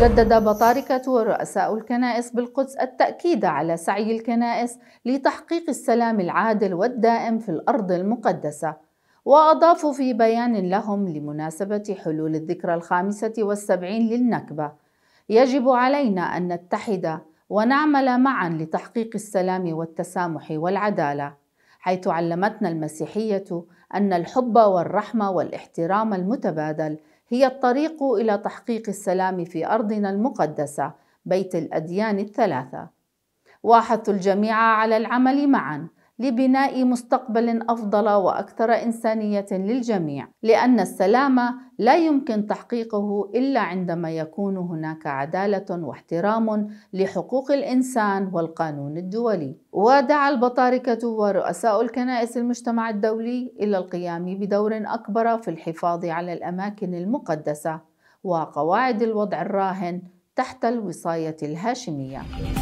جدد بطاركة ورؤساء الكنائس بالقدس التأكيد على سعي الكنائس لتحقيق السلام العادل والدائم في الأرض المقدسة وأضافوا في بيان لهم لمناسبة حلول الذكرى الخامسة والسبعين للنكبة يجب علينا أن نتحد ونعمل معا لتحقيق السلام والتسامح والعدالة حيث علمتنا المسيحية أن الحب والرحمة والاحترام المتبادل هي الطريق إلى تحقيق السلام في أرضنا المقدسة بيت الأديان الثلاثة وأحث الجميع على العمل معاً لبناء مستقبل أفضل وأكثر إنسانية للجميع، لأن السلام لا يمكن تحقيقه إلا عندما يكون هناك عدالة واحترام لحقوق الإنسان والقانون الدولي. ودعا البطاركة ورؤساء الكنائس المجتمع الدولي إلى القيام بدور أكبر في الحفاظ على الأماكن المقدسة وقواعد الوضع الراهن تحت الوصاية الهاشمية.